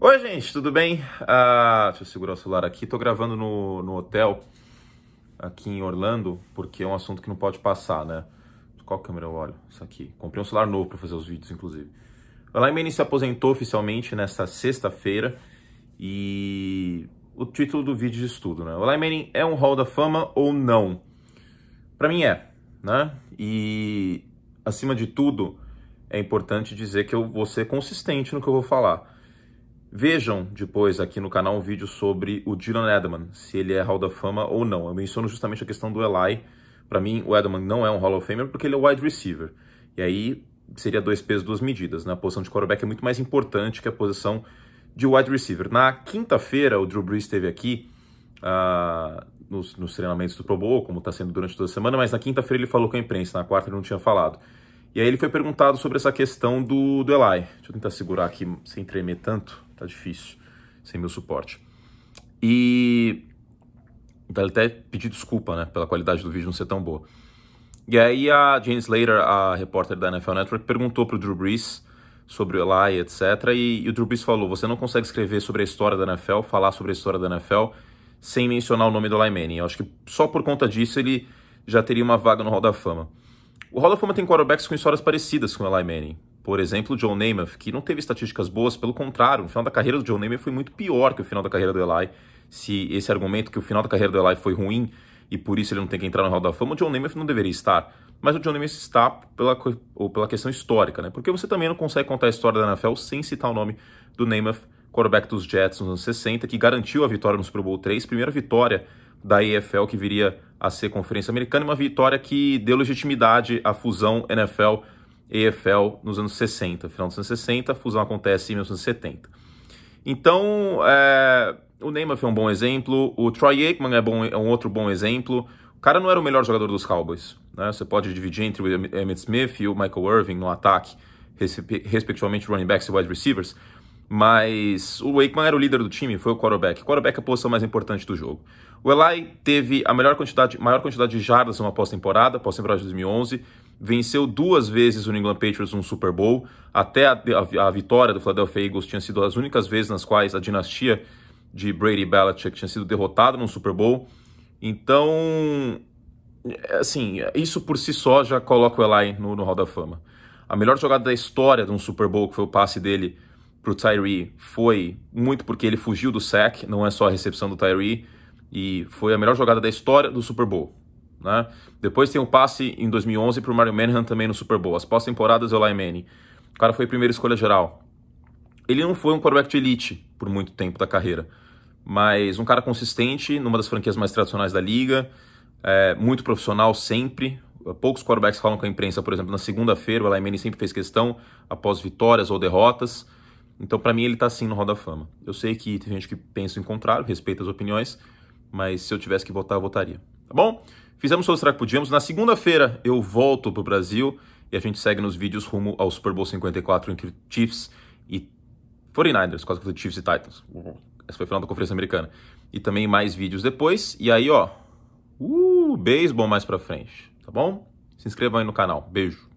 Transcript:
Oi, gente, tudo bem? Ah, deixa eu segurar o celular aqui. estou gravando no, no hotel aqui em Orlando, porque é um assunto que não pode passar, né? Qual câmera eu olho? Isso aqui. Comprei um celular novo para fazer os vídeos, inclusive. O Laimene se aposentou oficialmente nesta sexta-feira e o título do vídeo de estudo, né? O Laimene é um Hall da Fama ou não? Para mim é, né? E acima de tudo, é importante dizer que eu vou ser consistente no que eu vou falar. Vejam depois aqui no canal um vídeo sobre o Dylan Edelman, se ele é Hall da Fama ou não. Eu menciono justamente a questão do Eli. Para mim, o Edelman não é um Hall of Famer porque ele é wide receiver. E aí seria dois pesos, duas medidas. Né? A posição de quarterback é muito mais importante que a posição de wide receiver. Na quinta-feira, o Drew Brees esteve aqui uh, nos, nos treinamentos do Pro Bowl, como está sendo durante toda a semana, mas na quinta-feira ele falou com a imprensa, na quarta ele não tinha falado. E aí ele foi perguntado sobre essa questão do, do Eli. Deixa eu tentar segurar aqui sem tremer tanto, tá difícil, sem meu suporte. E. Então ele até pediu desculpa, né, pela qualidade do vídeo não ser tão boa. E aí a Jane Slater, a repórter da NFL Network, perguntou pro Drew Brees sobre o Eli, etc. E, e o Drew Brees falou: você não consegue escrever sobre a história da NFL, falar sobre a história da NFL, sem mencionar o nome do Eli Manning. Eu acho que só por conta disso ele já teria uma vaga no Hall da Fama. O Hall of Fama tem quarterbacks com histórias parecidas com Eli Manning. Por exemplo, John Namath, que não teve estatísticas boas, pelo contrário, o final da carreira do John Namath foi muito pior que o final da carreira do Eli. Se esse argumento que o final da carreira do Eli foi ruim e por isso ele não tem que entrar no Hall da Fama, o John Namath não deveria estar. Mas o John Namath está pela, ou pela questão histórica, né? Porque você também não consegue contar a história da NFL sem citar o nome do Namath, quarterback dos Jets nos anos 60, que garantiu a vitória no Super Bowl 3, primeira vitória da EFL que viria a ser Conferência Americana, e uma vitória que deu legitimidade à fusão NFL e EFL nos anos 60. Final dos anos 60, a fusão acontece em 1970. Então, é, o Neymar foi um bom exemplo, o Troy Aikman é, bom, é um outro bom exemplo. O cara não era o melhor jogador dos Cowboys. Né? Você pode dividir entre o Emmett Smith e o Michael Irving no ataque, respectivamente running backs e wide receivers mas o Wakeman era o líder do time, foi o quarterback. O quarterback é a posição mais importante do jogo. O Eli teve a melhor quantidade, maior quantidade de jardas numa pós-temporada, pós-temporada de 2011, venceu duas vezes o New England Patriots num Super Bowl, até a, a, a vitória do Philadelphia Eagles tinha sido as únicas vezes nas quais a dinastia de Brady e Belichick tinha sido derrotada num Super Bowl. Então, é, assim, isso por si só já coloca o Eli no, no Hall da Fama. A melhor jogada da história de um Super Bowl, que foi o passe dele para o Tyree foi muito porque ele fugiu do sack, não é só a recepção do Tyree, e foi a melhor jogada da história do Super Bowl. Né? Depois tem o um passe em 2011 para o Mario Manningham também no Super Bowl. As pós-temporadas, Eli Manning. O cara foi a primeira escolha geral. Ele não foi um quarterback de elite por muito tempo da carreira, mas um cara consistente numa das franquias mais tradicionais da liga, é, muito profissional sempre, poucos quarterbacks falam com a imprensa, por exemplo, na segunda-feira, o Eli Manning sempre fez questão, após vitórias ou derrotas, então, para mim, ele tá sim no Roda Fama. Eu sei que tem gente que pensa em contrário, respeita as opiniões, mas se eu tivesse que votar, eu votaria. Tá bom? Fizemos o Será que Podíamos. Na segunda-feira eu volto pro Brasil e a gente segue nos vídeos rumo ao Super Bowl 54 entre Chiefs e 49ers, quase que Chiefs e Titans. Essa foi a final da Conferência Americana. E também mais vídeos depois. E aí, ó, uh, beisebol mais pra frente, tá bom? Se inscrevam aí no canal. Beijo.